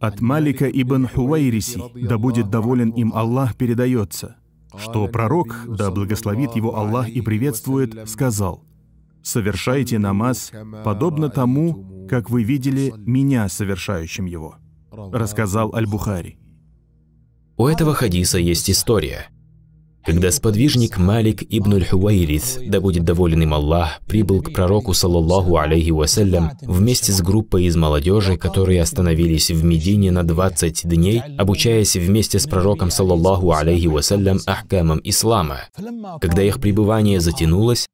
От Малика ибн Хувайриси, да будет доволен им Аллах, передается, что пророк, да благословит его Аллах и приветствует, сказал, «Совершайте намаз, подобно тому, как вы видели меня совершающим его», рассказал Аль-Бухари. У этого хадиса есть история. Когда сподвижник Малик ибн Аль-Хуайрис, да будет доволен им Аллах, прибыл к пророку, саллаллаху алейхи вассалям, вместе с группой из молодежи, которые остановились в Медине на 20 дней, обучаясь вместе с пророком, саллаллаху алейхи вассалям, ахкамам ислама. Когда их пребывание затянулось,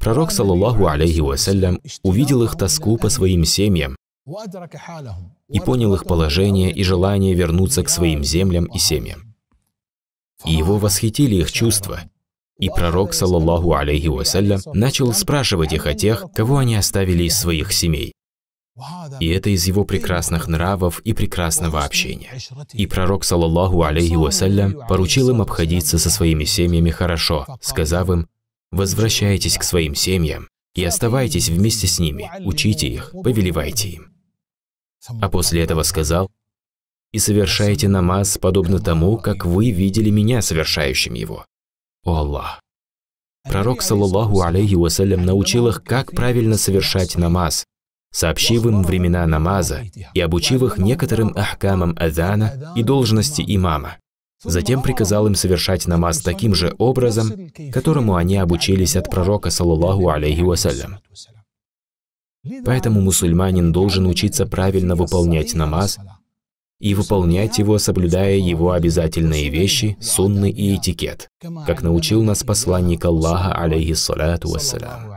пророк, саллаллаху алейхи вассалям, увидел их тоску по своим семьям, и понял их положение и желание вернуться к своим землям и семьям. И его восхитили их чувства. И пророк, саллаллаху алейхи вассалям, начал спрашивать их о тех, кого они оставили из своих семей. И это из его прекрасных нравов и прекрасного общения. И пророк, саллаллаху алейхи вассалям, поручил им обходиться со своими семьями хорошо, сказав им, «Возвращайтесь к своим семьям и оставайтесь вместе с ними, учите их, повелевайте им». А после этого сказал, и совершайте намаз, подобно тому, как вы видели меня совершающим его. О Аллах! Пророк, саллаллаху алейхи вассалям, научил их, как правильно совершать намаз, сообщив им времена намаза и обучив их некоторым ахкамам азана и должности имама. Затем приказал им совершать намаз таким же образом, которому они обучились от пророка, саллаллаху алейхи вассалям. Поэтому мусульманин должен учиться правильно выполнять намаз и выполнять его, соблюдая его обязательные вещи, сунны и этикет, как научил нас посланник Аллаха, алейхиссалату вассалям.